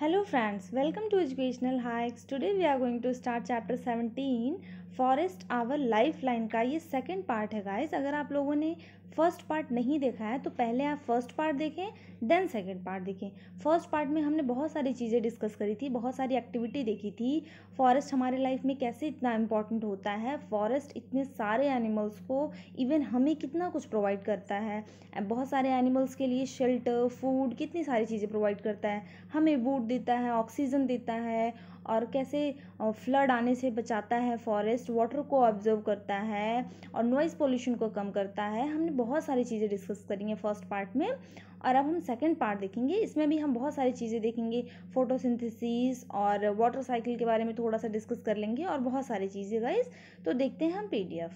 Hello friends welcome to educational hikes today we are going to start chapter seventeen forest our lifeline का ये second part है guys अगर आप लोगों ने फर्स्ट पार्ट नहीं देखा है तो पहले आप फर्स्ट पार्ट देखें देन सेकेंड पार्ट देखें फर्स्ट पार्ट में हमने बहुत सारी चीज़ें डिस्कस करी थी बहुत सारी एक्टिविटी देखी थी फॉरेस्ट हमारे लाइफ में कैसे इतना इम्पॉर्टेंट होता है फॉरेस्ट इतने सारे एनिमल्स को इवन हमें कितना कुछ प्रोवाइड करता है बहुत सारे एनिमल्स के लिए शेल्टर फूड कितनी सारी चीज़ें प्रोवाइड करता है हमें वूड देता है ऑक्सीजन देता है और कैसे फ्लड आने से बचाता है फॉरेस्ट वाटर को ऑब्जर्व करता है और नॉइज़ पोल्यूशन को कम करता है हमने बहुत सारी चीज़ें डिस्कस करी हैं फर्स्ट पार्ट में और अब हम सेकेंड पार्ट देखेंगे इसमें भी हम बहुत सारी चीज़ें देखेंगे फोटोसिंथेसिस और वाटर साइकिल के बारे में थोड़ा सा डिस्कस कर लेंगे और बहुत सारी चीज़ें गाइज तो देखते हैं हम P D F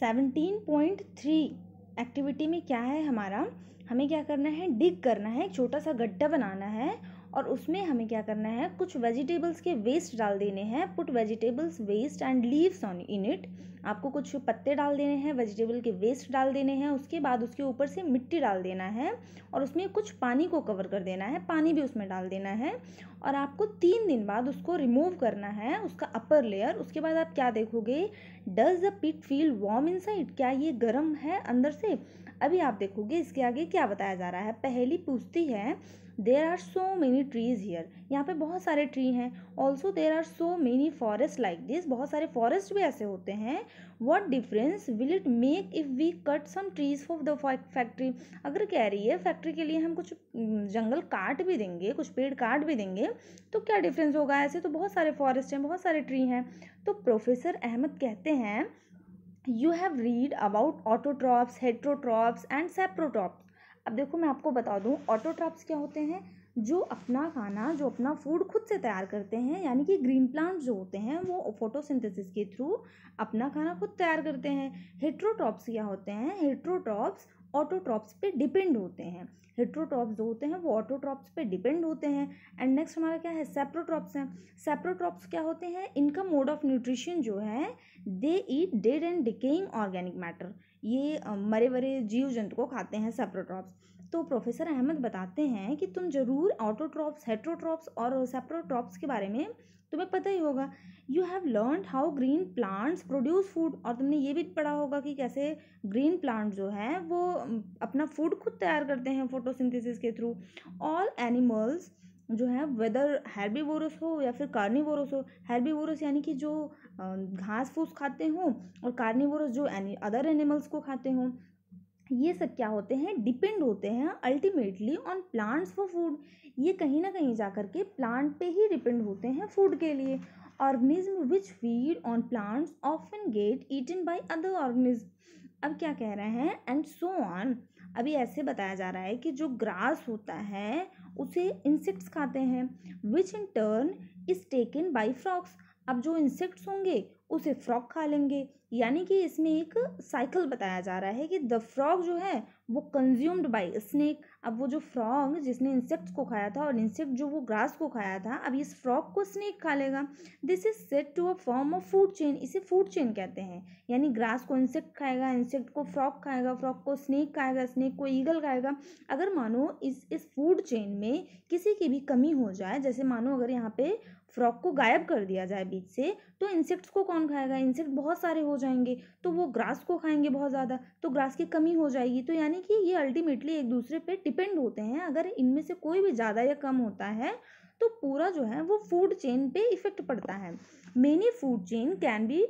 seventeen point three activity में क्या है हमारा हमें क्या करना है डिग करना है एक छोटा सा गड्ढा बनाना है और उसमें हमें क्या करना है कुछ वेजिटेबल्स के वेस्ट डाल देने हैं put vegetables waste and leaves on in it आपको कुछ पत्ते डाल देने हैं वेजिटेबल के वेस्ट डाल देने हैं उसके बाद उसके ऊपर से मिट्टी डाल देना है और उसमें कुछ पानी को कवर कर देना है पानी भी उसमें डाल देना है और आपको तीन दिन बाद उसको रिमूव करना है उसका अपर लेयर उसके बाद आप क्या देखोगे does the pit feel warm in क्या ये गर्म है अंदर से अभी आप देखोगे इसके आगे क्या बताया जा रहा है पहली पूछती है there are so many trees here यहाँ पे बहुत सारे ट्री हैं also there are so many forest like this बहुत सारे फॉरेस्ट भी ऐसे होते हैं what difference will it make if we cut some trees for the factory अगर कह रही है फैक्ट्री के लिए हम कुछ जंगल काट भी देंगे कुछ पेड़ काट भी देंगे तो क्या डिफरेंस होगा ऐसे तो बहुत सारे फॉरेस्ट हैं बहुत सारे ट्री हैं तो प्रोफेसर अहमद कहते हैं you have read about autotrophs heterotrophs and saprotrophs अब देखो मैं आपको बता दूँ ऑटोट्रॉप्स क्या होते हैं जो अपना खाना जो अपना फूड खुद से तैयार करते हैं यानी कि ग्रीन प्लांट्स जो होते हैं वो फोटोसिंथेसिस के थ्रू अपना खाना खुद तैयार करते हैं हेट्रोट्रॉप्स क्या होते हैं हेट्रोट्रॉप्स ऑटोट्रॉप्स पे डिपेंड होते हैं हेट्रोट्रॉप्स जो होते हैं वो ऑटोट्रॉप्स पे डिपेंड होते हैं एंड नेक्स्ट हमारा क्या है सेप्रोट्रॉप्स हैं सेप्रोट्रॉप्स क्या होते हैं इनका मोड ऑफ न्यूट्रिशन जो है they eat dead and decaying organic matter ये मरे वरे जीव जंतु को खाते हैं सेप्रोट्रॉप्स तो प्रोफेसर अहमद बताते हैं कि तुम ज़रूर ऑटोट्रॉप्स हेट्रोट्रॉप्स और सेप्रोट्रॉप्स के बारे में तुम्हें पता ही होगा you have learn how green plants produce food और तुमने ये भी पढ़ा होगा कि कैसे ग्रीन प्लांट जो है वो अपना फूड खुद तैयार करते हैं फोटोसिंथेसिस के थ्रू ऑल एनिमल्स जो है वेदर हैरबीवोरस हो या फिर कार्निवोरस हो हैरबीवोरस यानी कि जो घास फूस खाते हों और कार्निवोरस जो अदर एनिमल्स को खाते हों ये सब क्या होते हैं डिपेंड होते हैं ultimately on plants for food ये कहीं ना कहीं जा कर के प्लांट पे ही डिपेंड होते हैं फूड के लिए organism which feed on plants often get eaten by other organism अब क्या कह रहे हैं एंड सो ऑन अभी ऐसे बताया जा रहा है कि जो ग्रास होता है उसे इंसेक्ट्स खाते हैं which in turn is taken by frogs अब जो इंसेक्ट्स होंगे उसे फ्रॉग खा लेंगे यानी कि इसमें एक साइकिल बताया जा रहा है कि द फ्रॉग जो है वो कंज्यूम्ड बाय स्नेक अब वो जो फ्रॉग जिसने इंसेक्ट्स को खाया था और इंसेक्ट जो वो ग्रास को खाया था अब इस फ्रॉग को स्नेक खा लेगा this is said to a form of food chain इसे फूड चेन कहते हैं यानी ग्रास को इंसेक्ट खाएगा इंसेक्ट को फ्रॉग खाएगा फ्रॉग को स्नेक खाएगा स्नेक को ईगल खाएगा अगर मानो इस इस फूड चेन में किसी की भी कमी हो जाए जैसे मानो अगर यहाँ पे फ्रॉग को गायब कर दिया जाए बीच से तो इंसेक्ट्स को कौन खाएगा इंसेक्ट बहुत सारे हो जाएंगे तो वो ग्रास को खाएंगे बहुत ज़्यादा तो ग्रास की कमी हो जाएगी तो यानी कि ये अल्टीमेटली एक दूसरे पे डिपेंड होते हैं अगर इनमें से कोई भी ज़्यादा या कम होता है तो पूरा जो है वो फूड चेन पे इफ़ेक्ट पड़ता है many food chain can be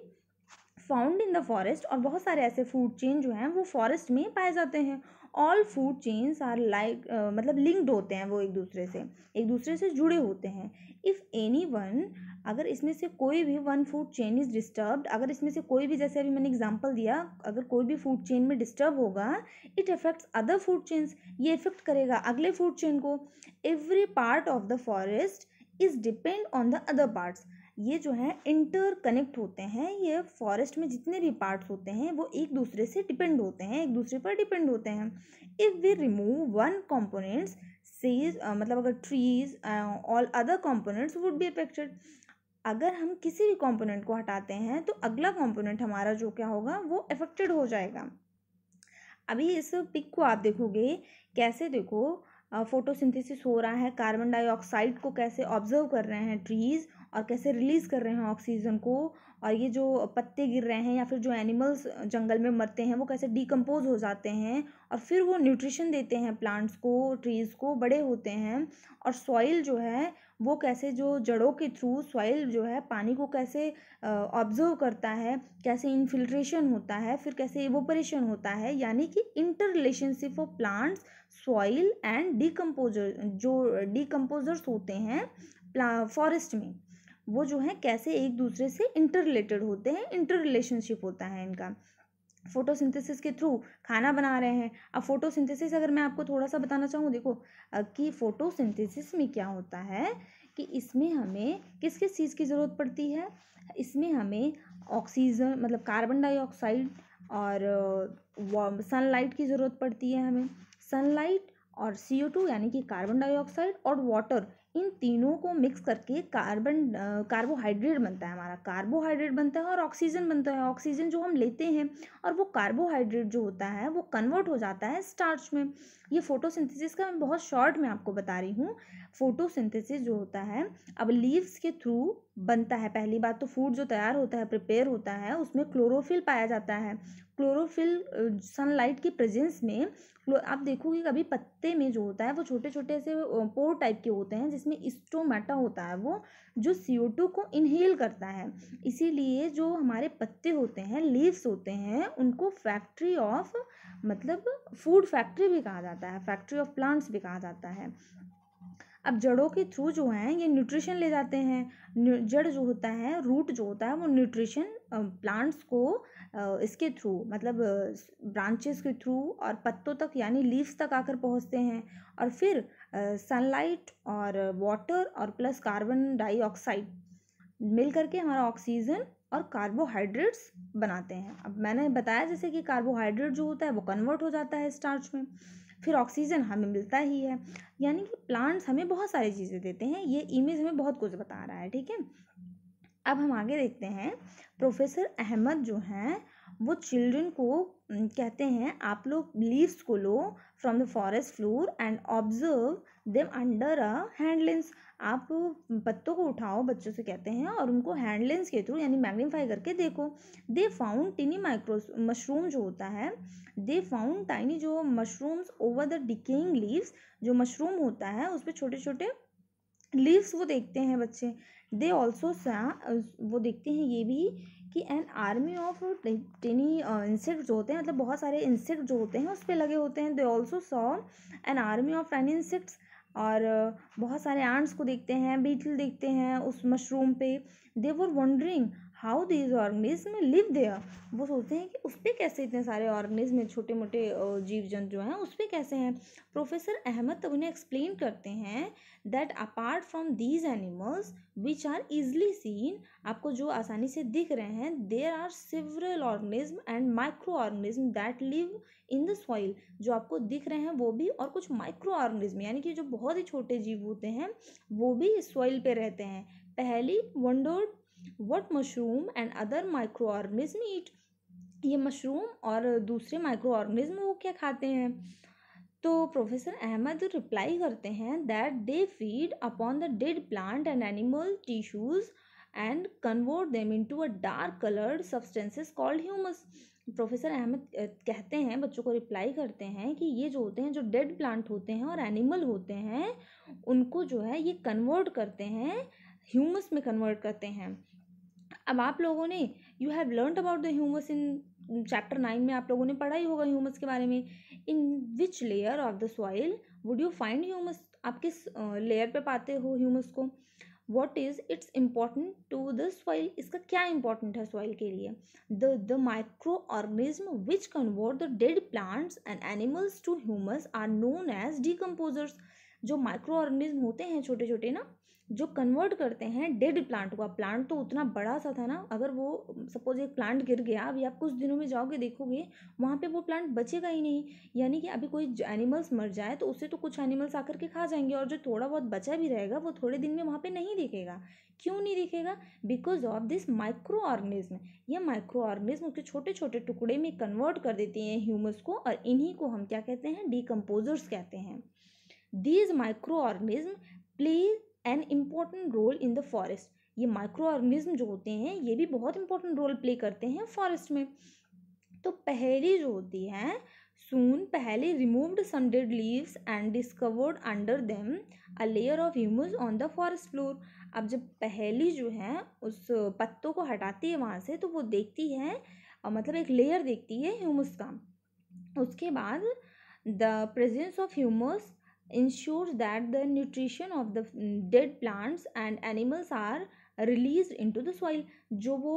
found in the forest और बहुत सारे ऐसे फूड चेन जो हैं वो फॉरेस्ट में पाए जाते हैं all food chains are like मतलब लिंक्ड होते हैं वो एक दूसरे से एक दूसरे से जुड़े होते हैं इफ़ एनी वन अगर इसमें से कोई भी one food chain is disturbed अगर इसमें से कोई भी जैसे अभी मैंने एग्जांपल दिया अगर कोई भी फूड चेन में डिस्टर्ब होगा it affects other food chains ये इफेक्ट करेगा अगले फूड चेन को every part of the forest is depend on the other parts ये जो है इंटर कनेक्ट होते हैं ये फॉरेस्ट में जितने भी पार्ट्स होते हैं वो एक दूसरे से डिपेंड होते हैं एक दूसरे पर डिपेंड होते हैं if we remove one components सीज मतलब अगर trees all other components would be affected अगर हम किसी भी कॉम्पोनेंट को हटाते हैं तो अगला कॉम्पोनेंट हमारा जो क्या होगा वो अफेक्टेड हो जाएगा अभी इस पिक को आप देखोगे कैसे देखो फोटोसिंथेसिस हो रहा है कार्बन डाइऑक्साइड को कैसे ऑब्जर्व कर रहे हैं ट्रीज़ और कैसे रिलीज़ कर रहे हैं ऑक्सीजन को और ये जो पत्ते गिर रहे हैं या फिर जो एनिमल्स जंगल में मरते हैं वो कैसे डिकम्पोज हो जाते हैं और फिर वो न्यूट्रिशन देते हैं प्लांट्स को ट्रीज़ को बड़े होते हैं और सॉइल जो है वो कैसे जो जड़ों के थ्रू सॉइल जो है पानी को कैसे ऑब्जर्व करता है कैसे इन्फिल्ट्रेशन होता है फिर कैसे इवोपरेशन होता है यानी कि inter relationship of plants soil and decomposer जो डिकम्पोजर्स होते हैं फॉरेस्ट में वो जो है कैसे एक दूसरे से इंटर रिलेटेड होते हैं इंटर रिलेशनशिप होता है इनका फोटोसिंथेसिस के थ्रू खाना बना रहे हैं अब फोटोसिंथेसिस अगर मैं आपको थोड़ा सा बताना चाहूँ देखो कि फोटोसिंथेसिस में क्या होता है कि इसमें हमें किस किस चीज़ की ज़रूरत पड़ती है इसमें हमें ऑक्सीजन मतलब कार्बन डाइऑक्साइड और सनलाइट की ज़रूरत पड़ती है हमें सनलाइट और सी ओ टू यानी कि कार्बन डाइऑक्साइड और वाटर इन तीनों को मिक्स करके कार्बन कार्बोहाइड्रेट बनता है हमारा कार्बोहाइड्रेट बनता है और ऑक्सीजन बनता है ऑक्सीजन जो हम लेते हैं और वो कार्बोहाइड्रेट जो होता है वो कन्वर्ट हो जाता है स्टार्च में ये फोटोसिंथेसिस का मैं बहुत शॉर्ट में आपको बता रही हूँ फोटोसिंथेसिस जो होता है अब लीव्स के थ्रू बनता है पहली बात तो फूड जो तैयार होता है प्रिपेयर होता है उसमें क्लोरोफिल पाया जाता है क्लोरोफिल सनलाइट की प्रेजेंस में आप देखोगे कभी पत्ते में जो होता है वो छोटे छोटे से पोर टाइप के होते हैं जिसमें स्टोमेटा होता है वो जो सी को इनहेल करता है इसीलिए जो हमारे पत्ते होते हैं लीव्स होते हैं उनको फैक्ट्री ऑफ मतलब फूड फैक्ट्री भी कहा जाता है फैक्ट्री ऑफ प्लांट्स भी कहा जाता है अब जड़ों के थ्रू जो हैं ये न्यूट्रिशन ले जाते हैं जड़ जो होता है रूट जो होता है वो न्यूट्रिशन प्लांट्स को इसके थ्रू मतलब ब्रांचेस के थ्रू और पत्तों तक यानी लीव्स तक आकर पहुंचते हैं और फिर सनलाइट और वाटर और प्लस कार्बन डाइऑक्साइड मिल करके हमारा ऑक्सीजन और कार्बोहाइड्रेट्स बनाते हैं अब मैंने बताया जैसे कि कार्बोहाइड्रेट जो होता है वो कन्वर्ट हो जाता है स्टार्च में फिर ऑक्सीजन हमें मिलता ही है यानी कि प्लांट्स हमें बहुत सारी चीज़ें देते हैं ये इमेज हमें बहुत कुछ बता रहा है ठीक है अब हम आगे देखते हैं प्रोफेसर अहमद जो हैं वो चिल्ड्रन को कहते हैं आप लोग लीव्स को लो from the forest floor and observe them under a hand lens आप पत्तों को उठाओ बच्चों से कहते हैं और उनको हैंड लेंस के थ्रू यानी मैग्नीफाई करके देखो they found tiny micro mushroom जो होता है दे फाउंड टाइनी जो mushrooms over the decaying leaves जो मशरूम होता है उस पर छोटे छोटे लीव्स वो देखते हैं बच्चे दे ऑल्सो वो देखते हैं ये भी कि an army of tiny insect जो होते हैं मतलब बहुत सारे इंसेक्ट जो होते हैं उस पर लगे होते हैं they also saw an army of tiny insects और बहुत सारे आंट्स को देखते हैं बीटल देखते हैं उस मशरूम पे they were wondering how these organism live there वो सोचते हैं कि उस पर कैसे इतने सारे ऑर्गेनिज्म छोटे मोटे जीव जंतु जो हैं उस पर कैसे हैं प्रोफेसर अहमद तब उन्हें एक्सप्लेन करते हैं that apart from these animals which are easily seen आपको जो आसानी से दिख रहे हैं there are several organism and micro organism that live in the soil जो आपको दिख रहे हैं वो भी और कुछ माइक्रो ऑर्गेनिज्म यानी कि जो बहुत ही छोटे जीव होते हैं वो भी सॉइल पर रहते हैं Paheli wondered what mushroom and other micro organism eat ये मशरूम और दूसरे माइक्रो ऑर्गनिज्म वो क्या खाते हैं तो प्रोफेसर अहमद रिप्लाई करते हैं that they feed upon the dead plant and animal tissues and convert them into a dark coloured substances called humus professor Ahmad कहते हैं बच्चों को रिप्लाई करते हैं कि ये जो होते हैं जो डेड प्लांट होते हैं और एनिमल होते हैं उनको जो है ये कन्वर्ट करते हैं ह्यूमस में कन्वर्ट करते हैं अब आप लोगों ने you have learn about the humus in chapter nine में आप लोगों ने पढ़ा ही होगा ह्यूमस के बारे में in which layer of the soil would you find humus आप किस लेयर पे पाते हो ह्यूमस को what is its important to the soil इसका क्या इंपॉर्टेंट है सॉइल के लिए the the micro organism which convert the dead plants and animals to humus are known as decomposers जो माइक्रो ऑर्गेनिज्म होते हैं छोटे छोटे ना जो कन्वर्ट करते हैं डेड प्लांट को प्लांट तो उतना बड़ा सा था ना अगर वो सपोज एक प्लांट गिर गया अभी आप कुछ दिनों में जाओगे देखोगे वहाँ पे वो प्लांट बचेगा ही नहीं यानी कि अभी कोई एनिमल्स मर जाए तो उसे तो कुछ एनिमल्स आकर के खा जाएंगे और जो थोड़ा बहुत बचा भी रहेगा वो थोड़े दिन में वहाँ पर नहीं दिखेगा क्यों नहीं दिखेगा because of this micro organism यह माइक्रो ऑर्गेनिज्म उसके छोटे छोटे टुकड़े में कन्वर्ट कर देते हैं ह्यूमस को और इन्हीं को हम क्या कहते हैं डिकम्पोजर्स कहते हैं these micro organism plays an important role in the forest ये माइक्रो ऑर्गेनिज्म जो होते हैं ये भी बहुत इंपॉर्टेंट रोल प्ले करते हैं फॉरेस्ट में तो पहली जो होती है soon Paheli removed some dead leaves and discovered under them a layer of humus on the forest floor अब जब पहली जो है उस पत्तों को हटाती है वहाँ से तो वो देखती है मतलब एक लेयर देखती है ह्यूमस का उसके बाद the presence of humus ensures that the nutrition of the dead plants and animals are released into the soil जो वो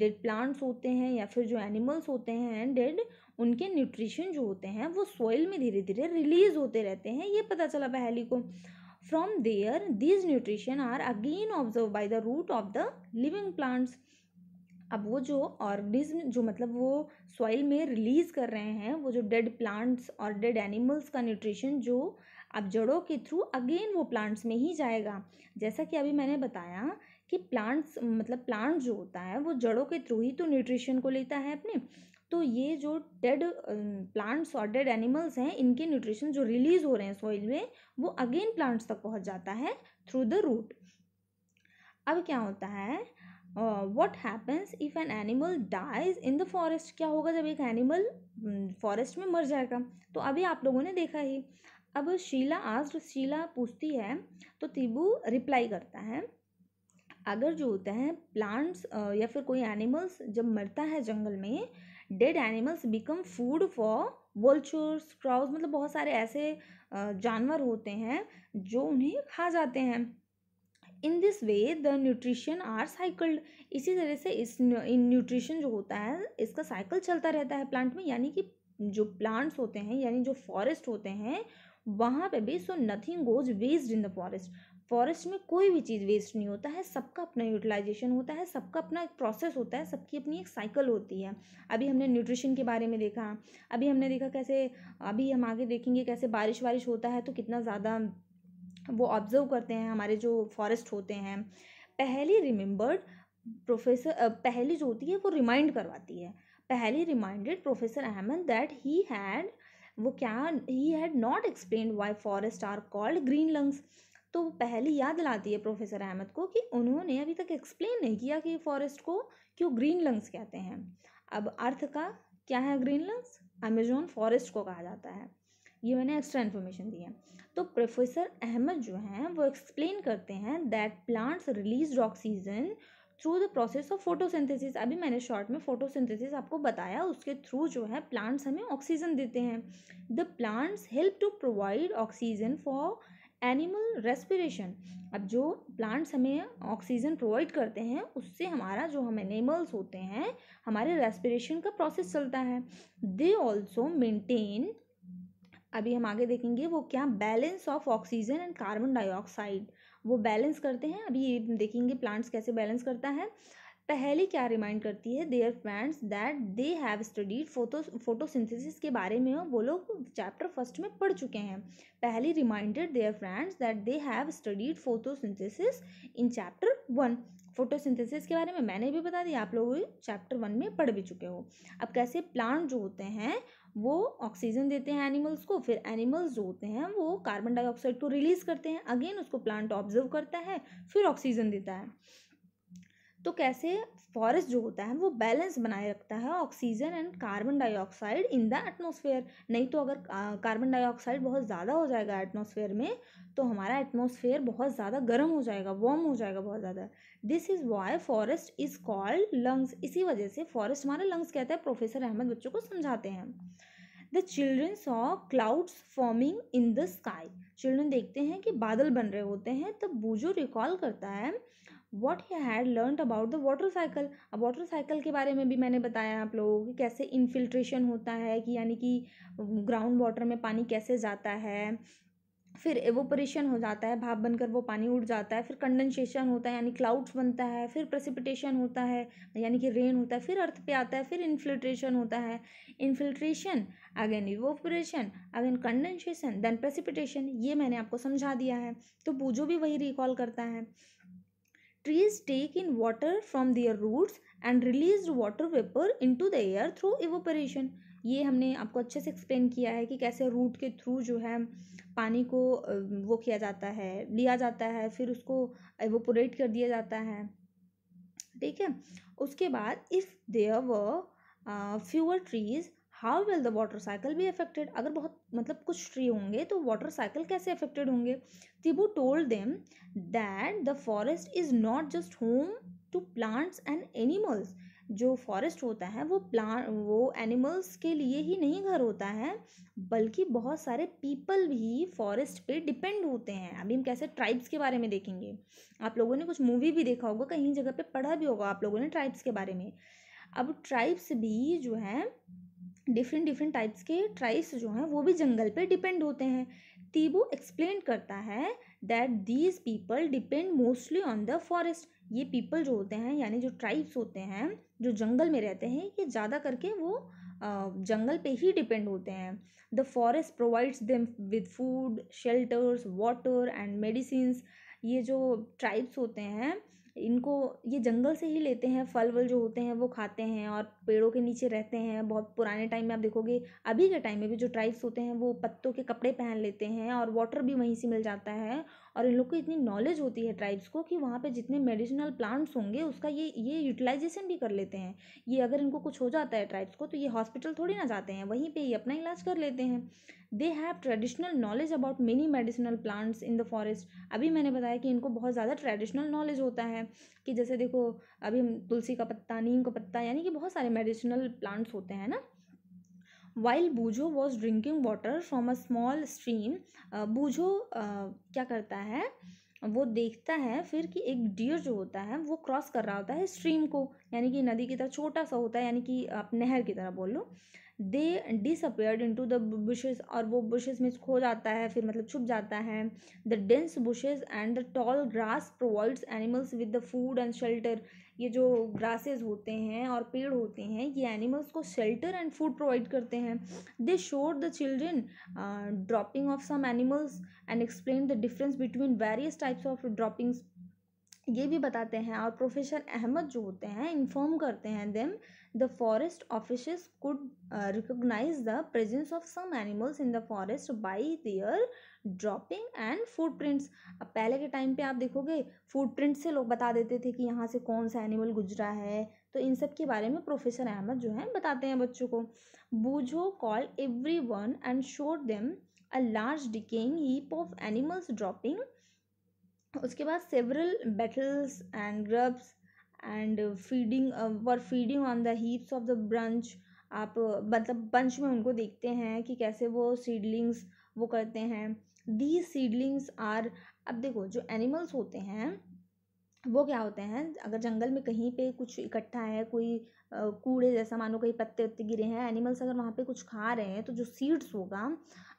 dead plants होते हैं या फिर जो animals होते हैं dead उनके nutrition जो होते हैं वो soil में धीरे धीरे release होते रहते हैं ये पता चला पहली को from there these nutrition are again observed by the root of the living plants अब वो जो ऑर्गेनिज्म जो मतलब वो सॉइल में रिलीज़ कर रहे हैं वो जो डेड प्लांट्स और डेड एनिमल्स का न्यूट्रिशन जो अब जड़ों के थ्रू अगेन वो प्लांट्स में ही जाएगा जैसा कि अभी मैंने बताया कि प्लांट्स मतलब प्लांट जो होता है वो जड़ों के थ्रू ही तो न्यूट्रिशन को लेता है अपने तो ये जो डेड प्लांट्स और डेड एनिमल्स हैं इनके न्यूट्रिशन जो रिलीज़ हो रहे हैं सॉइल में वो अगेन प्लांट्स तक पहुंच जाता है थ्रू द रूट अब क्या होता है what happens if an animal dies in the forest क्या होगा जब एक एनिमल फॉरेस्ट में मर जाएगा तो अभी आप लोगों ने देखा ही अब शीला आज शीला पूछती है तो तिबू रिप्लाई करता है अगर जो होता है प्लांट्स या फिर कोई एनिमल्स जब मरता है जंगल में dead animals become food for vultures crows मतलब बहुत सारे ऐसे जानवर होते हैं जो उन्हें खा जाते हैं in this way the nutrition are cycled इसी तरह से इस न्यूट्रिशन जो होता है इसका साइकिल चलता रहता है प्लांट में यानी कि जो प्लांट्स होते हैं यानी जो फॉरेस्ट होते हैं वहाँ पे भी so nothing goes waste in the forest forest में कोई भी चीज़ वेस्ट नहीं होता है सबका अपना यूटिलाइजेशन होता है सबका अपना एक प्रोसेस होता है सबकी अपनी एक साइकिल होती है अभी हमने न्यूट्रिशन के बारे में देखा अभी हमने देखा कैसे अभी हम आगे देखेंगे कैसे बारिश वारिश होता है तो कितना ज़्यादा वो ऑब्जर्व करते हैं हमारे जो फॉरेस्ट होते हैं पहली रिमेंबर्ड प्रोफेसर पहली जो होती है वो रिमाइंड करवाती है Paheli reminded professor Ahmad that he had वो क्या he had not explain why forest are called green lungs तो वो पहली याद दिलाती है प्रोफेसर अहमद को कि उन्होंने अभी तक एक्सप्लेन नहीं किया कि फॉरेस्ट को क्यों ग्रीन लंग्स कहते हैं अब अर्थ का क्या है ग्रीन लंग्स अमेजोन फॉरेस्ट को कहा जाता है ये मैंने एक्स्ट्रा इन्फॉर्मेशन दी है तो प्रोफेसर अहमद जो हैं वो एक्सप्लेन करते हैं that plants release oxygen through the process of photosynthesis अभी मैंने शॉर्ट में फोटोसिंथेसिस आपको बताया उसके थ्रू जो है प्लांट्स हमें ऑक्सीजन देते हैं the plants help to provide oxygen for animal respiration अब जो प्लांट्स हमें ऑक्सीजन प्रोवाइड करते हैं उससे हमारा जो हम एनिमल्स होते हैं हमारे रेस्पिरेशन का प्रोसेस चलता है दे ऑल्सो मेनटेन अभी हम आगे देखेंगे वो क्या balance of oxygen and carbon dioxide वो बैलेंस करते हैं अभी देखेंगे प्लांट्स कैसे बैलेंस करता है पहली क्या रिमाइंड करती है their friends that they have studied photo photosynthesis के बारे में वो लोग चैप्टर फर्स्ट में पढ़ चुके हैं Paheli reminder their friends that they have studied photosynthesis in chapter one photosynthesis के बारे में मैंने भी बता दिया आप लोग चैप्टर वन में पढ़ भी चुके हो अब कैसे प्लांट जो होते हैं वो ऑक्सीजन देते हैं एनिमल्स को फिर एनिमल्स जो होते हैं वो कार्बन डाइऑक्साइड को रिलीज़ करते हैं अगेन उसको प्लांट ऑब्जर्व करता है फिर ऑक्सीजन देता है तो कैसे फॉरेस्ट जो होता है वो बैलेंस बनाए रखता है oxygen and carbon dioxide in the atmosphere नहीं तो अगर कार्बन डाइऑक्साइड बहुत ज़्यादा हो जाएगा एटमोसफेयर में तो हमारा एटमोसफेयर बहुत ज़्यादा गर्म हो जाएगा वार्म हो जाएगा बहुत ज़्यादा this is why forest is called lungs इसी वजह से फॉरेस्ट हमारे लंग्स कहते हैं प्रोफेसर अहमद बच्चों को समझाते हैं the children saw clouds forming in the sky children देखते हैं कि बादल बन रहे होते हैं तब बूजो रिकॉल करता है what he had learn about the water cycle अब वाटर साइकिल के बारे में भी मैंने बताया आप लोगों को कैसे इन्फिल्ट्रेशन होता है कि यानी कि ग्राउंड वाटर में पानी कैसे जाता है फिर एवोपरेशन हो जाता है भाप बनकर वो पानी उड़ जाता है फिर कंडेंसेशन होता है यानी क्लाउड्स बनता है फिर प्रेसिपिटेशन होता है यानी कि रेन होता है फिर अर्थ पे आता है फिर इन्फिल्ट्रेशन होता है infiltration again evaporation again condensation then precipitation ये मैंने आपको समझा दिया है तो पूजो भी वही रिकॉल करता है Trees take in water from their roots and release water vapor into the air through evaporation. ये हमने आपको अच्छे से एक्सप्लेन किया है कि कैसे रूट के थ्रू जो है पानी को वो किया जाता है लिया जाता है फिर उसको एवोपोरेट कर दिया जाता है ठीक है उसके बाद if there were fewer trees how will the water cycle be affected अगर बहुत मतलब कुछ ट्री होंगे तो वाटर साइकिल कैसे अफेक्टेड होंगे Tibu told them that the forest is not just home to plants and animals जो फॉरेस्ट होता है वो प्लांट वो एनिमल्स के लिए ही नहीं घर होता है बल्कि बहुत सारे पीपल भी फॉरेस्ट पे डिपेंड होते हैं अभी हम कैसे ट्राइब्स के बारे में देखेंगे आप लोगों ने कुछ मूवी भी देखा होगा कहीं जगह पे पढ़ा भी होगा आप लोगों ने ट्राइब्स के बारे में अब ट्राइब्स भी जो है डिफरेंट डिफरेंट टाइप्स के ट्राइब्स जो हैं वो भी जंगल पे डिपेंड होते हैं तीबू एक्सप्लेन करता है that these people depend mostly on the forest ये पीपल जो होते हैं यानी जो ट्राइब्स होते हैं जो जंगल में रहते हैं ये ज़्यादा करके वो जंगल पे ही डिपेंड होते हैं the forest provides them with food shelters water and medicine ये जो ट्राइब्स होते हैं इनको ये जंगल से ही लेते हैं फल वल जो होते हैं वो खाते हैं और पेड़ों के नीचे रहते हैं बहुत पुराने टाइम में आप देखोगे अभी के टाइम में भी जो ट्राइब्स होते हैं वो पत्तों के कपड़े पहन लेते हैं और वाटर भी वहीं से मिल जाता है और इन लोग को इतनी नॉलेज होती है ट्राइब्स को कि वहाँ पे जितने मेडिसिनल प्लांट्स होंगे उसका ये ये यूटिलाइजेशन भी कर लेते हैं ये अगर इनको कुछ हो जाता है ट्राइब्स को तो ये हॉस्पिटल थोड़ी ना जाते हैं वहीं पर ये अपना इलाज कर लेते हैं they have traditional knowledge about many medicinal plants in the forest अभी मैंने बताया कि इनको बहुत ज़्यादा ट्रेडिशनल नॉलेज होता है कि जैसे देखो अभी हम तुलसी का पत्ता नीम का पत्ता यानी कि बहुत सारे मेडिसिनल प्लांट्स होते हैं ना while Boojho was drinking water from a small stream Boojho क्या करता है वो देखता है फिर कि एक डियर जो होता है वो क्रॉस कर रहा होता है स्ट्रीम को यानी कि नदी की तरह छोटा सा होता है यानी कि आप नहर की तरह बोल लो they disappeared to the bushes और वो बुशेज में खो जाता है फिर मतलब छुप जाता है the dense bushes and the tall grass provides animals with the food and shelter ये जो ग्रासेस होते हैं और पेड़ होते हैं ये एनिमल्स को शेल्टर एंड फूड प्रोवाइड करते हैं they showed the children dropping of some animals and explain the difference between various types of droppings ये भी बताते हैं और प्रोफेसर अहमद जो होते हैं इन्फॉर्म करते हैं them the forest office could recognise the presence of some animals in the forest by their dropping and food prints अब पहले के टाइम पे आप देखोगे फूड प्रिंट से लोग बता देते थे कि यहाँ से कौन सा एनिमल गुजरा है तो इन सब के बारे में प्रोफेसर अहमद जो है बताते हैं बच्चों को Boojho call everyone and showed them a large decaying heap of animals dropping उसके बाद several beetles and grubs and feeding for feeding on the heaps of the brunch आप uh, मतलब बंच में उनको देखते हैं कि कैसे वो सीडलिंग्स वो करते हैं दी सीडलिंग्स आर अब देखो जो एनिमल्स होते हैं वो क्या होते हैं अगर जंगल में कहीं पे कुछ इकट्ठा है कोई uh, कूड़े जैसा मानो कहीं पत्ते उत्ते गिरे हैं एनिमल्स अगर वहाँ पे कुछ खा रहे हैं तो जो सीड्स होगा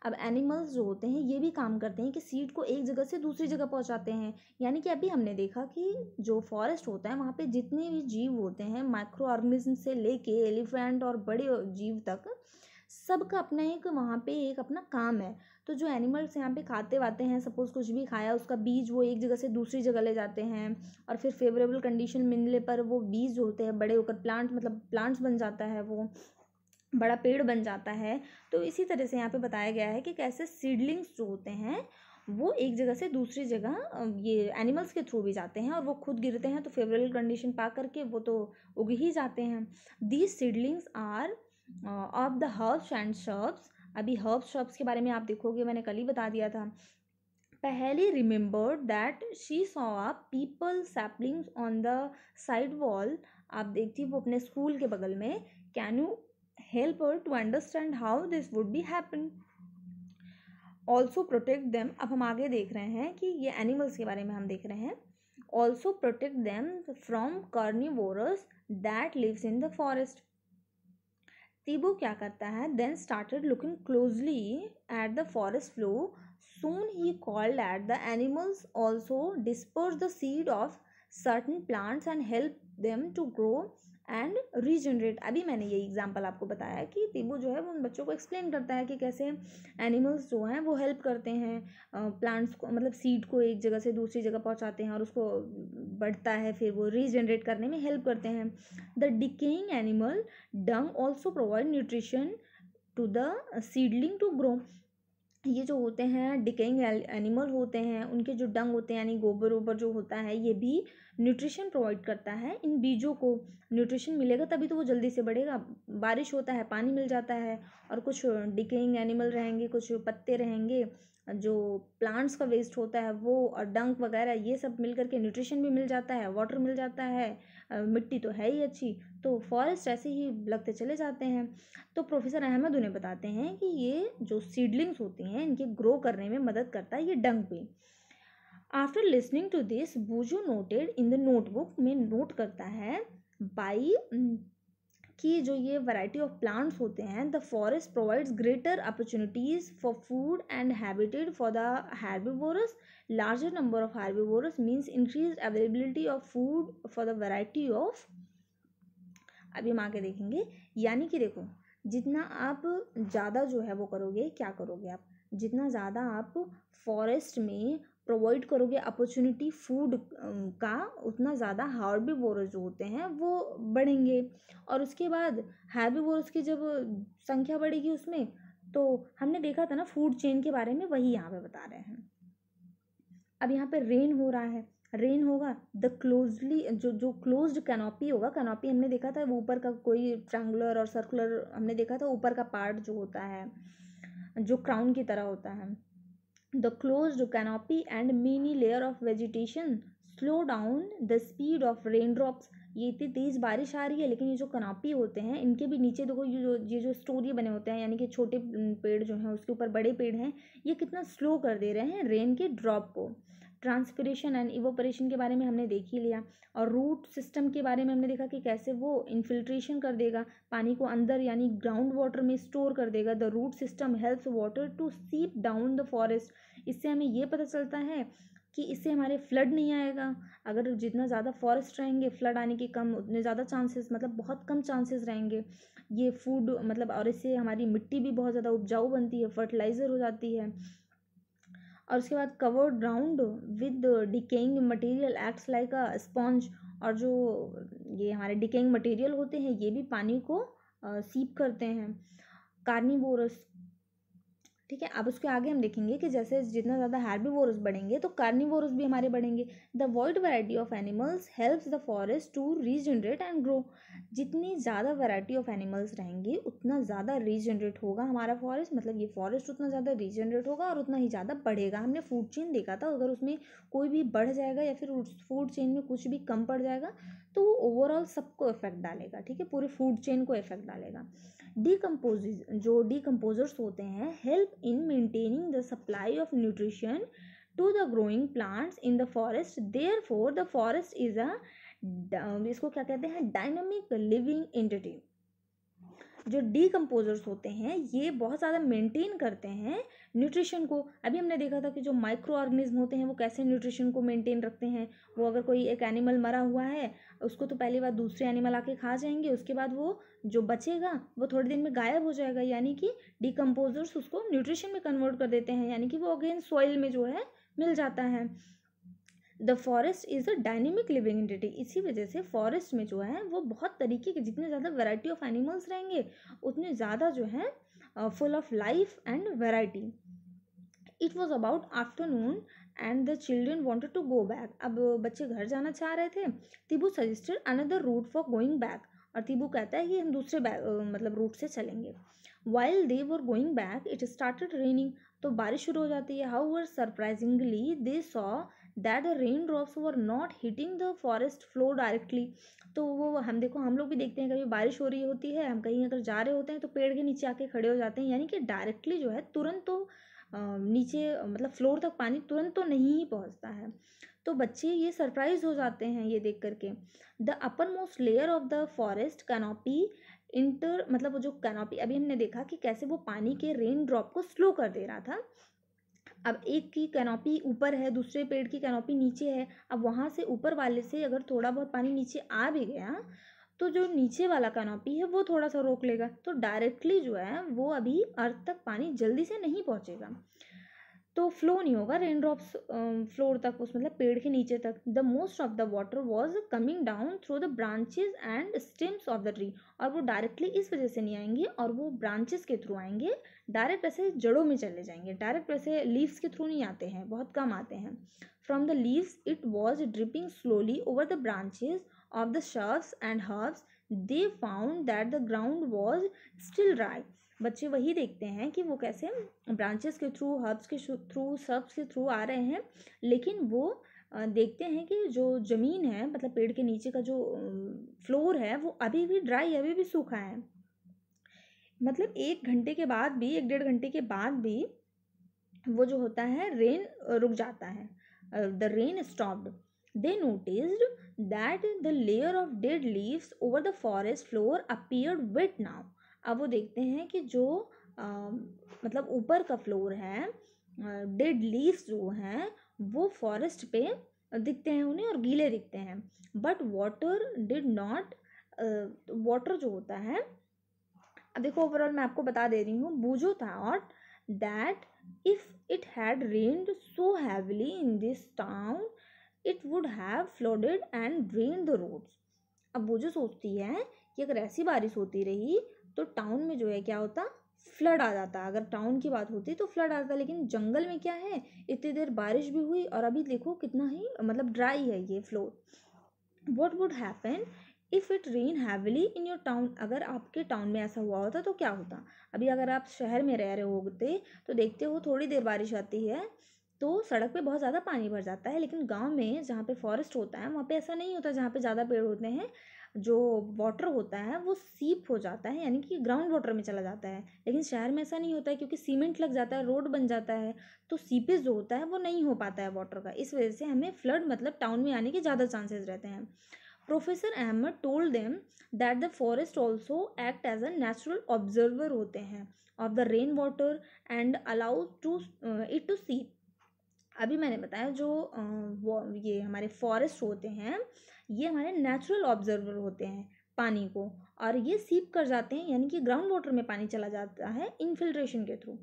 अब एनिमल्स जो होते हैं ये भी काम करते हैं कि सीड को एक जगह से दूसरी जगह पहुंचाते हैं यानी कि अभी हमने देखा कि जो फॉरेस्ट होता है वहाँ पे जितने भी जीव होते हैं माइक्रो ऑर्गेनिज्म से लेके एलिफेंट और बड़े जीव तक सबका अपना एक वहाँ पे एक अपना काम है तो जो एनिमल्स यहाँ पे खाते वाते हैं सपोज़ कुछ भी खाया उसका बीज वो एक जगह से दूसरी जगह ले जाते हैं और फिर फेवरेबल कंडीशन मिलने पर वो बीज होते हैं बड़े होकर प्लांट मतलब प्लांट्स बन जाता है वो बड़ा पेड़ बन जाता है तो इसी तरह से यहाँ पे बताया गया है कि कैसे सीडलिंग्स जो होते हैं वो एक जगह से दूसरी जगह ये एनिमल्स के थ्रू भी जाते हैं और वो खुद गिरते हैं तो फेवरेबल कंडीशन पा करके वो तो उग ही जाते हैं these seedlings are of the herbs and shrubs अभी हर्ब्स शर्ब्स के बारे में आप देखोगे मैंने कल ही बता दिया था Paheli remembered that she saw a peepal saplings on the side wall आप देखती वो अपने स्कूल के बगल में can you help her to understand how this would be happen also protect them अब हम आगे देख रहे हैं कि ये animals के बारे में हम देख रहे हैं also protect them from carnivores that lives in the forest तीबो क्या करता है then started looking closely at the forest floor soon he called at the animals also disperse the seed of certain plants and help them to grow and regenerate अभी मैंने ये example आपको बताया कि तिब्बू जो है वो उन बच्चों को एक्सप्लेन करता है कि कैसे एनिमल्स जो हैं वो हेल्प करते हैं प्लांट्स को मतलब सीड को एक जगह से दूसरी जगह पहुंचाते हैं और उसको बढ़ता है फिर वो रीजनरेट करने में हेल्प करते हैं the decaying animal dung also provide nutrition to the seedling to grow ये जो होते हैं डिकेइंग एनिमल होते हैं उनके जो डंग होते हैं यानी गोबर ओबर जो होता है ये भी न्यूट्रिशन प्रोवाइड करता है इन बीजों को न्यूट्रिशन मिलेगा तभी तो वो जल्दी से बढ़ेगा बारिश होता है पानी मिल जाता है और कुछ डिकेइंग एनिमल रहेंगे कुछ पत्ते रहेंगे जो प्लांट्स का वेस्ट होता है वो और डंक वगैरह ये सब मिल करके न्यूट्रिशन भी मिल जाता है वाटर मिल जाता है मिट्टी तो है ही अच्छी तो फॉरेस्ट ऐसे ही लगते चले जाते हैं तो प्रोफेसर अहमद उन्हें बताते हैं कि ये जो सीडलिंग्स होती हैं इनके ग्रो करने में मदद करता है ये डंक भी after listening to this Boojho noted in the notebook में नोट करता है बाई mm, कि जो ये वैरायटी ऑफ प्लांट्स होते हैं the forest provides greater opportunities for food and habitat for the herbivorous larger number of herbivorous means increase availability of food for the variety of अभी हम आगे देखेंगे यानी कि देखो जितना आप ज़्यादा जो है वो करोगे क्या करोगे आप जितना ज़्यादा आप फॉरेस्ट में प्रोवाइड करोगे अपॉर्चुनिटी फूड का उतना ज़्यादा हार्बी बोरस जो होते हैं वो बढ़ेंगे और उसके बाद हार्बी बोरस की जब संख्या बढ़ेगी उसमें तो हमने देखा था ना फूड चेन के बारे में वही यहाँ पे बता रहे हैं अब यहाँ पे रेन हो रहा है रेन होगा द क्लोजली जो जो क्लोज्ड कैनोपी होगा कैनोपी हमने देखा था वो ऊपर का कोई ट्रैंगुलर और सर्कुलर हमने देखा था ऊपर का पार्ट जो होता है जो क्राउन की तरह होता है the close canopy and many layer of vegetation slow down the speed of rain drops ये इतनी तेज़ बारिश आ रही है लेकिन ये जो कनापी होते हैं इनके भी नीचे देखो ये जो ये जो स्टोरी बने होते हैं यानी कि छोटे पेड़ जो हैं उसके ऊपर बड़े पेड़ हैं ये कितना स्लो कर दे रहे हैं रेन के ड्रॉप को ट्रांसपिरेशन एंड इवोपरेशन के बारे में हमने देख ही लिया और रूट सिस्टम के बारे में हमने देखा कि कैसे वो इन्फिल्ट्रेशन कर देगा पानी को अंदर यानी ग्राउंड वाटर में स्टोर कर देगा the root system helps water to seep down the forest इससे हमें ये पता चलता है कि इससे हमारे फ्लड नहीं आएगा अगर जितना ज़्यादा फॉरेस्ट रहेंगे फ्लड आने के कम उतने ज़्यादा चांसेस मतलब बहुत कम चांसेस रहेंगे ये फूड मतलब और इससे हमारी मिट्टी भी बहुत ज़्यादा उपजाऊ बनती है फर्टिलाइज़र हो जाती है और उसके बाद covered ground with decaying material acts like a sponge और जो ये हमारे डिकेइंग मटेरियल होते हैं ये भी पानी को सीप करते हैं कार्निवोरस ठीक है अब उसके आगे हम देखेंगे कि जैसे जितना ज़्यादा वोरस बढ़ेंगे तो कार्निवोरस भी हमारे बढ़ेंगे the wide variety of animals helps the forest to regenerate and grow जितनी ज़्यादा वैरायटी ऑफ एनिमल्स रहेंगे उतना ज़्यादा रीजनरेट होगा हमारा फॉरेस्ट मतलब ये फॉरेस्ट उतना ज़्यादा रीजनरेट होगा और उतना ही ज़्यादा बढ़ेगा हमने फूड चेन देखा था अगर उसमें कोई भी बढ़ जाएगा या फिर उस फूड चेन में कुछ भी कम पड़ जाएगा तो वो ओवरऑल सबको इफेक्ट डालेगा ठीक है पूरे फूड चेन को इफेक्ट डालेगा डीकम्पोज जो डीकम्पोजर्स होते हैं help in maintaining the supply of nutrition to the growing plants in the forest therefore the forest is a इसको क्या कहते हैं डायनामिक लिविंग एंटिटी जो डीकम्पोजर्स होते हैं ये बहुत ज़्यादा मेंटेन करते हैं न्यूट्रिशन को अभी हमने देखा था कि जो माइक्रो ऑर्गेनिज्म होते हैं वो कैसे न्यूट्रिशन को मेंटेन रखते हैं वो अगर कोई एक एनिमल मरा हुआ है उसको तो पहली बार दूसरे एनिमल आके खा जाएंगे उसके बाद वो जो बचेगा वो थोड़े दिन में गायब हो जाएगा यानी कि डीकम्पोजर्स उसको न्यूट्रिशन में कन्वर्ट कर देते हैं यानी कि वो अगेन सॉइल में जो है मिल जाता है the forest is a dynamic living entity इसी वजह से फॉरेस्ट में जो है वो बहुत तरीके के जितने ज़्यादा वैरायटी ऑफ एनिमल्स रहेंगे उतने ज़्यादा जो है full of life and variety it was about afternoon and the children wanted to go back अब बच्चे घर जाना चाह रहे थे Tibu suggested another route for going back और तिबू कहता है कि हम दूसरे बैक मतलब रूट से चलेंगे while they were going back it started raining तो बारिश शुरू हो जाती है however surprisingly they saw that the rain drops were not hitting the forest floor directly तो वो हम देखो हम लोग भी देखते हैं कभी बारिश हो रही होती है हम कहीं अगर जा रहे होते हैं तो पेड़ के नीचे आके खड़े हो जाते हैं यानी कि डायरेक्टली जो है तुरंत तो नीचे मतलब फ्लोर तक पानी तुरंत तो नहीं ही पहुँचता है तो बच्चे ये सरप्राइज हो जाते हैं ये देख करके the uppermost layer of the forest canopy inter मतलब वो जो कैनोपी अभी हमने देखा कि कैसे वो पानी के रेन ड्रॉप को स्लो कर दे रहा था अब एक की कैनोपी ऊपर है दूसरे पेड़ की कैनोपी नीचे है अब वहाँ से ऊपर वाले से अगर थोड़ा बहुत पानी नीचे आ भी गया तो जो नीचे वाला कैनोपी है वो थोड़ा सा रोक लेगा तो डायरेक्टली जो है वो अभी अर्थ तक पानी जल्दी से नहीं पहुँचेगा तो फ्लो नहीं होगा रेन ड्रॉप्स फ्लोर तक उस मतलब पेड़ के नीचे तक the most of the water was coming down through the branches and stems of the tree और वो डायरेक्टली इस वजह से नहीं आएंगे और वो ब्रांचेस के थ्रू आएंगे डायरेक्ट वैसे जड़ों में चले जाएंगे डायरेक्ट वैसे लीव्स के थ्रू नहीं आते हैं बहुत कम आते हैं from the leaves it was dripping slowly over the branches of the shrubs and herbs they found that the ground was still dry बच्चे वही देखते हैं कि वो कैसे ब्रांचेस के थ्रू हब्स के थ्रू सब्स के थ्रू आ रहे हैं लेकिन वो देखते हैं कि जो ज़मीन है मतलब पेड़ के नीचे का जो फ्लोर है वो अभी भी ड्राई अभी भी सूखा है मतलब एक घंटे के बाद भी एक डेढ़ घंटे के बाद भी वो जो होता है रेन रुक जाता है the rain stopped they notice that the layer of dead leaves over the forest floor appeared wet now अब वो देखते हैं कि जो आ, मतलब ऊपर का फ्लोर है डेड लीव्स जो हैं वो फॉरेस्ट पे दिखते हैं उन्हें और गीले दिखते हैं but water did not water जो होता है अब देखो ओवरऑल मैं आपको बता दे रही हूँ Boojho thought that if it had rained so heavily in this town it would have flooded and drain the roads अब बूझो सोचती है कि अगर ऐसी बारिश होती रही तो टाउन में जो है क्या होता फ्लड आ जाता अगर टाउन की बात होती तो फ्लड आता लेकिन जंगल में क्या है इतनी देर बारिश भी हुई और अभी देखो कितना ही मतलब ड्राई है ये floor what would happen if it rain heavily in your town अगर आपके टाउन में ऐसा हुआ होता तो क्या होता अभी अगर आप शहर में रह रहे होते तो देखते हो थोड़ी देर बारिश आती है तो सड़क पे बहुत ज़्यादा पानी भर जाता है लेकिन गांव में जहाँ पे फॉरेस्ट होता है वहाँ पे ऐसा नहीं होता जहाँ पे ज़्यादा पेड़ होते हैं जो वाटर होता है वो सीप हो जाता है यानी कि ग्राउंड वाटर में चला जाता है लेकिन शहर में ऐसा नहीं होता है क्योंकि सीमेंट लग जाता है रोड बन जाता है तो सीपेज जो होता है वो नहीं हो पाता है वाटर का इस वजह से हमें फ्लड मतलब टाउन में आने के ज़्यादा चांसेस रहते हैं professor Ahmed told them that the forest also act as a natural observer होते हैं of the rain water and allow to it to seep अभी मैंने बताया जो ये हमारे फॉरेस्ट होते हैं ये हमारे नेचुरल ऑब्जर्वर होते हैं पानी को और ये सीप कर जाते हैं यानी कि ग्राउंड वाटर में पानी चला जाता है इनफिल्ट्रेशन के through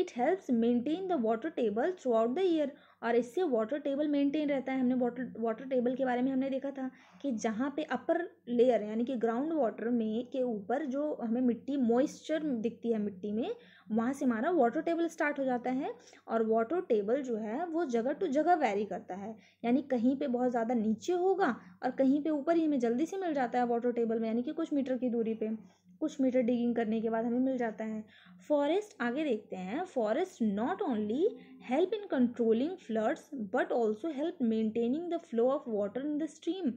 it helps maintain the water table throughout the year और इससे वाटर टेबल मेंटेन रहता है हमने वाटर वाटर टेबल के बारे में हमने देखा था कि जहाँ पे अपर लेयर यानी कि ग्राउंड वाटर में के ऊपर जो हमें मिट्टी मॉइस्चर दिखती है मिट्टी में वहाँ से हमारा वाटर टेबल स्टार्ट हो जाता है और वाटर टेबल जो है वो जगह टू जगह वेरी करता है यानी कहीं पे बहुत ज़्यादा नीचे होगा और कहीं पे ऊपर ही हमें जल्दी से मिल जाता है वाटर टेबल में यानी कि कुछ मीटर की दूरी पर कुछ मीटर डिगिंग करने के बाद हमें मिल जाता है फॉरेस्ट आगे देखते हैं forest not only help in controlling floods but also help maintaining the flow of water in the stream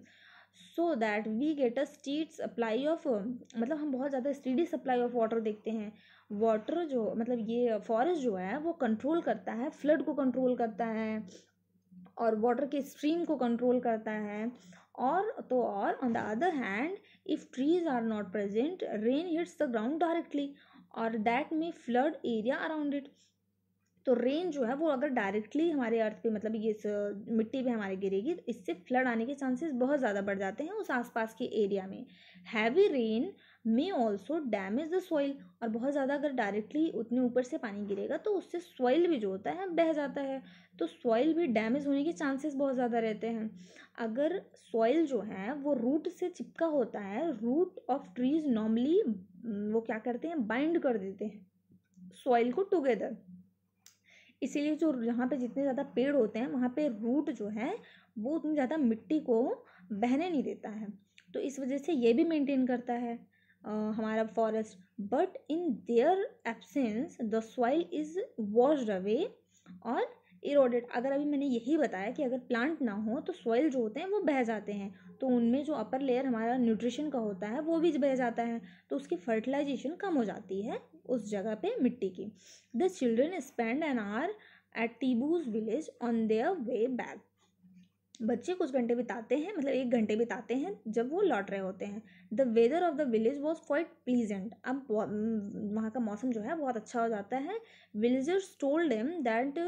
so that we get a steady supply of मतलब हम बहुत ज़्यादा स्टीडी सप्लाई ऑफ वाटर देखते हैं water जो मतलब ये forest जो है वो कंट्रोल करता है फ्लड को कंट्रोल करता है और वाटर के स्ट्रीम को कंट्रोल करता है और तो और on the other hand if trees are not present rain hits the ground directly और दैट में फ्लड एरिया अराउंड इट तो रेन जो है वो अगर डायरेक्टली हमारे अर्थ पे मतलब ये मिट्टी पे हमारे गिरेगी तो इससे फ्लड आने के चांसेस बहुत ज़्यादा बढ़ जाते हैं उस आसपास के एरिया में heavy rain may also damage the soil और बहुत ज़्यादा अगर डायरेक्टली उतने ऊपर से पानी गिरेगा तो उससे सॉइल भी जो होता है बह जाता है तो सॉइल भी डैमेज होने के चांसेस बहुत ज़्यादा रहते हैं अगर सॉइल जो है वो रूट से चिपका होता है रूट ऑफ ट्रीज नॉर्मली वो क्या करते हैं बाइंड कर देते हैं सॉइल को टुगेदर इसीलिए जो यहाँ पे जितने ज़्यादा पेड़ होते हैं वहाँ पे रूट जो है वो उतनी ज़्यादा मिट्टी को बहने नहीं देता है तो इस वजह से ये भी मेंटेन करता है हमारा forest but in their absence the soil is washed away और इरोडेड अगर अभी मैंने यही बताया कि अगर प्लांट ना हो तो सॉइल जो होते हैं वो बह जाते हैं तो उनमें जो अपर लेयर हमारा न्यूट्रिशन का होता है वो भी बह जाता है तो उसकी फर्टिलाइजेशन कम हो जाती है उस जगह पे मिट्टी की the children spend an hour at Tibu's village on their way back बच्चे कुछ घंटे बिताते हैं मतलब एक घंटे बिताते हैं जब वो लौट रहे होते हैं the weather of the village was quite pleasant अब वहाँ का मौसम जो है बहुत अच्छा हो जाता है villagers told them that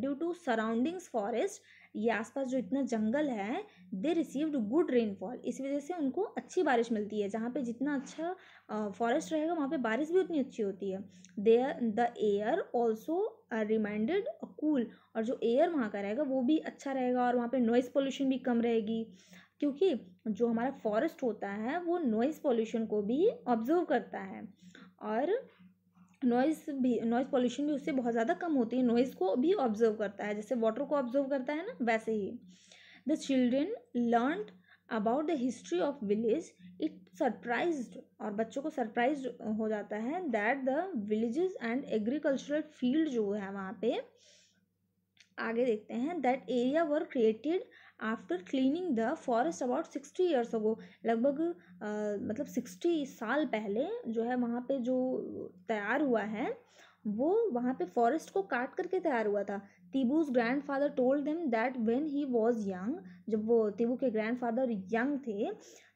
due to surroundings forest ये आसपास जो इतना जंगल है दे रिसीव्ड गुड रेनफॉल इस वजह से उनको अच्छी बारिश मिलती है जहाँ पे जितना अच्छा फॉरेस्ट रहेगा वहाँ पे बारिश भी उतनी अच्छी होती है there the air also reminded cool और जो एयर वहाँ का रहेगा वो भी अच्छा रहेगा और वहाँ पर नॉइज़ पॉल्यूशन भी कम रहेगी क्योंकि जो हमारा फॉरेस्ट होता है वो नॉइस पॉल्यूशन को भी ऑब्जर्व करता है और नॉइस भी नॉइस पॉल्यूशन भी उससे बहुत ज़्यादा कम होती है नॉइज़ को भी ऑब्जर्व करता है जैसे वाटर को ऑब्जर्व करता है ना वैसे ही the children learn about the history of village it surprise और बच्चों को सरप्राइज हो जाता है that the village and agricultural field जो है वहाँ पे आगे देखते हैं that area were created after cleaning the forest about sixty years ago लगभग मतलब सिक्सटी साल पहले जो है वहाँ पे जो तैयार हुआ है वो वहाँ पे फॉरेस्ट को काट करके तैयार हुआ था Tibu's father told them that when he was young जब वो तिबू के ग्रैंड फादर यंग थे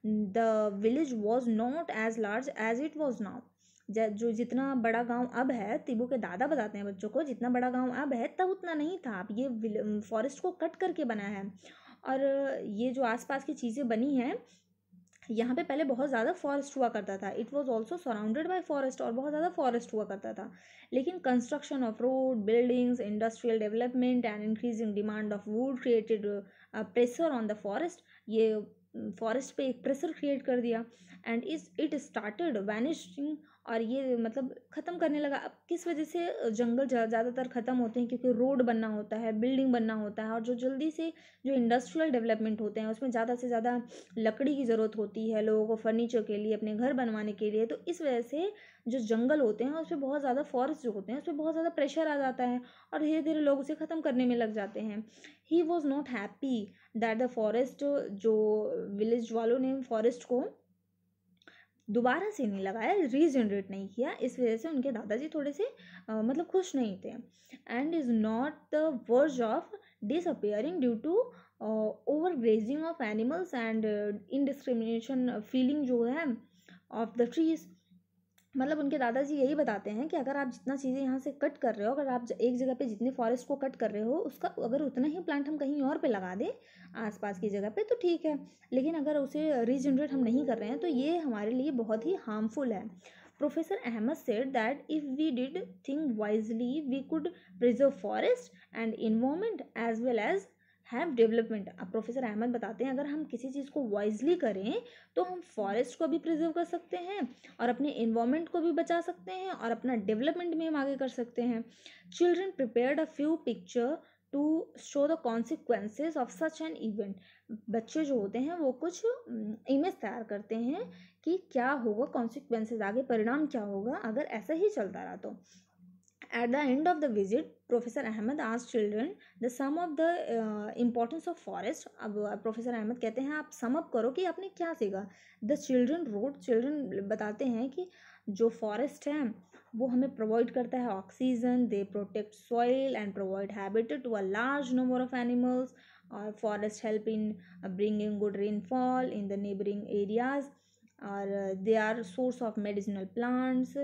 the village was not as large as it was now जो जितना बड़ा गांव अब है तिबू के दादा बताते हैं बच्चों को जितना बड़ा गांव अब है तब उतना नहीं था अब ये फॉरेस्ट को कट करके बना है और ये जो आसपास की चीज़ें बनी हैं यहाँ पे पहले बहुत ज़्यादा फॉरेस्ट हुआ करता था it was also surrounded by forest और बहुत ज़्यादा फॉरेस्ट हुआ करता था लेकिन construction of road buildings industrial development and increasing demand of wood created pressure on the forest ये फॉरेस्ट पे एक प्रेशर क्रिएट कर दिया एंड इस इट स्टार्टेड वैनिशिंग और ये मतलब ख़त्म करने लगा अब किस वजह से जंगल ज़्यादातर ख़त्म होते हैं क्योंकि रोड बनना होता है बिल्डिंग बनना होता है और जो जल्दी से जो इंडस्ट्रियल डेवलपमेंट होते हैं उसमें ज़्यादा से ज़्यादा लकड़ी की ज़रूरत होती है लोगों को फर्नीचर के लिए अपने घर बनवाने के लिए तो इस वजह से जो जंगल होते हैं उस पर बहुत ज़्यादा फॉरेस्ट जो होते हैं उस पर बहुत ज़्यादा प्रेशर आ जाता है और धीरे धीरे लोग उसे ख़त्म करने में लग जाते हैं he was not happy that the forest जो विलेज वालों ने फॉरेस्ट को दोबारा से नहीं लगाया रीजनरेट नहीं किया इस वजह से उनके दादाजी थोड़े से आ, मतलब खुश नहीं थे and is not the verge of disappearing due to over grazing of animals and indiscrimination feeling जो है ऑफ द ट्रीज मतलब उनके दादाजी यही बताते हैं कि अगर आप जितना चीज़ें यहाँ से कट कर रहे हो अगर आप एक जगह पे जितने फॉरेस्ट को कट कर रहे हो उसका अगर उतना ही प्लांट हम कहीं और पे लगा दें आसपास की जगह पे तो ठीक है लेकिन अगर उसे रीजनरेट हम नहीं कर रहे हैं तो ये हमारे लिए बहुत ही हार्मफुल है professor Ahmed said that if we did think wisely we could preserve forest and environment as well as have development अब प्रोफेसर अहमद बताते हैं अगर हम किसी चीज़ को वाइजली करें तो हम फॉरेस्ट को भी प्रिजर्व कर सकते हैं और अपने इन्वामेंट को भी बचा सकते हैं और अपना डेवलपमेंट में हम आगे कर सकते हैं children prepared a few picture to show the consequences of such an event बच्चे जो होते हैं वो कुछ इमेज तैयार करते हैं कि क्या होगा कॉन्सिक्वेंसेज आगे परिणाम क्या होगा अगर ऐसा ही चलता रहा तो At the end of the visit, Professor Ahmed asked children the sum of the uh, importance of forest. अब प्रोफेसर uh, अहमद कहते हैं आप सम अप करो कि आपने क्या सीखा द चिल्ड्रन रोड चिल्ड्रन बताते हैं कि जो फॉरेस्ट है वो हमें प्रोवाइड करता है oxygen they protect soil and provide habitat to a large number of animals और forest help in bringing good rainfall in the neighbouring areas और they are source of medicinal plants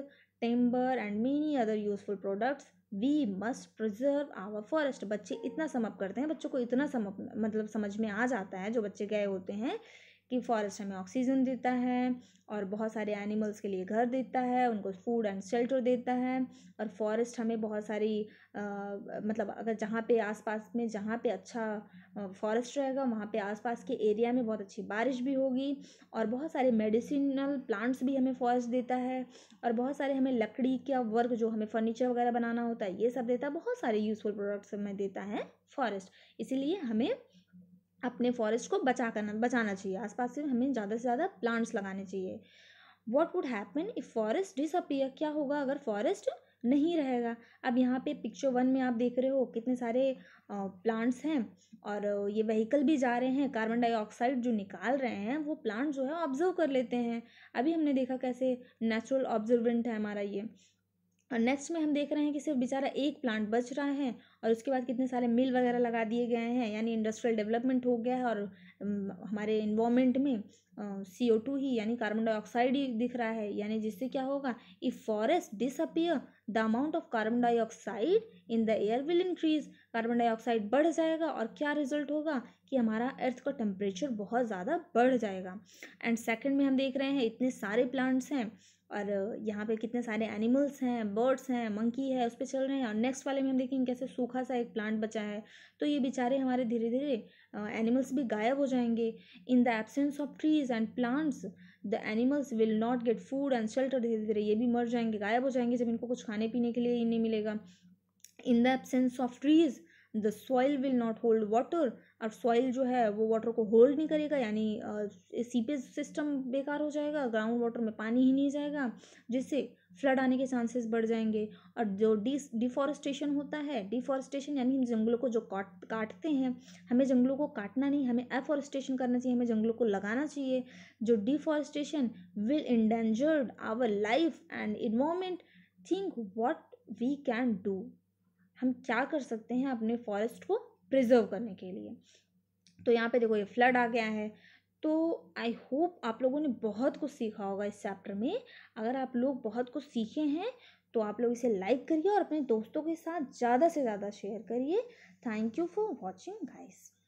timber and many other useful products we must preserve our forest बच्चे इतना sum up करते हैं बच्चों को इतना sum up मतलब समझ में आ जाता है जो बच्चे गए होते हैं कि फॉरेस्ट हमें ऑक्सीजन देता है और बहुत सारे एनिमल्स के लिए घर देता है उनको फूड एंड शेल्टर देता है और फॉरेस्ट हमें बहुत सारी आ, मतलब अगर जहाँ पे आसपास में जहाँ पे अच्छा फॉरेस्ट रहेगा वहाँ पे आसपास के एरिया में बहुत अच्छी बारिश भी होगी और बहुत सारे मेडिसिनल प्लांट्स भी हमें फॉरेस्ट देता है और बहुत सारे हमें लकड़ी का वर्क जो हमें फर्नीचर वगैरह बनाना होता है ये सब देता है बहुत सारे यूज़फुल प्रोडक्ट्स हमें देता है फॉरेस्ट इसीलिए हमें अपने फॉरेस्ट को बचा करना बचाना चाहिए आसपास से हमें ज़्यादा से ज़्यादा प्लांट्स लगाने चाहिए what would happen if forest disappear क्या होगा अगर फॉरेस्ट नहीं रहेगा अब यहाँ पे पिक्चर वन में आप देख रहे हो कितने सारे प्लांट्स हैं और ये व्हीकल भी जा रहे हैं कार्बन डाइऑक्साइड जो निकाल रहे हैं वो प्लांट जो है ऑब्जर्व कर लेते हैं अभी हमने देखा कैसे नेचुरल ऑब्जर्वेंट है हमारा ये और नेक्स्ट में हम देख रहे हैं कि सिर्फ बेचारा एक प्लांट बच रहा है और उसके बाद कितने सारे मिल वगैरह लगा दिए गए हैं यानी इंडस्ट्रियल डेवलपमेंट हो गया है और हमारे इन्वामेंट में सी ओ टू ही यानी कार्बन डाइऑक्साइड ही दिख रहा है यानी जिससे क्या होगा if forest disappear the amount of carbon dioxide in the air will increase carbon dioxide बढ़ जाएगा और क्या रिजल्ट होगा कि हमारा अर्थ का टेम्परेचर बहुत ज़्यादा बढ़ जाएगा एंड सेकंड में हम देख रहे हैं इतने सारे प्लांट्स हैं और यहाँ पे कितने सारे एनिमल्स हैं बर्ड्स हैं मंकी है उस पर चल रहे हैं और नेक्स्ट वाले में हम देखेंगे कैसे सूखा सा एक प्लांट बचा है तो ये बेचारे हमारे धीरे धीरे एनिमल्स भी गायब हो जाएंगे in the absence of trees and plants the animals will not get food and shelter धीरे धीरे ये भी मर जाएंगे गायब हो जाएंगे जब इनको कुछ खाने पीने के लिए ही नहीं मिलेगा in the absence of trees the soil will not hold water और सॉइल जो है वो वाटर को होल्ड नहीं करेगा यानी सीपेज सिस्टम बेकार हो जाएगा ग्राउंड वाटर में पानी ही नहीं जाएगा जिससे फ्लड आने के चांसेस बढ़ जाएंगे और जो डी डिफॉरेस्टेशन होता है डिफॉरेस्टेशन यानी हम जंगलों को जो काट काटते हैं हमें जंगलों को काटना नहीं हमें एफॉरेस्टेशन करना चाहिए हमें जंगलों को लगाना चाहिए जो deforestation will endangered our life and environment think what we can do हम क्या कर सकते हैं अपने फॉरेस्ट को प्रिजर्व करने के लिए तो यहाँ पे देखो ये फ्लड आ गया है तो आई होप आप लोगों ने बहुत कुछ सीखा होगा इस चैप्टर में अगर आप लोग बहुत कुछ सीखे हैं तो आप लोग इसे लाइक करिए और अपने दोस्तों के साथ ज़्यादा से ज़्यादा शेयर करिए thank you for watching guys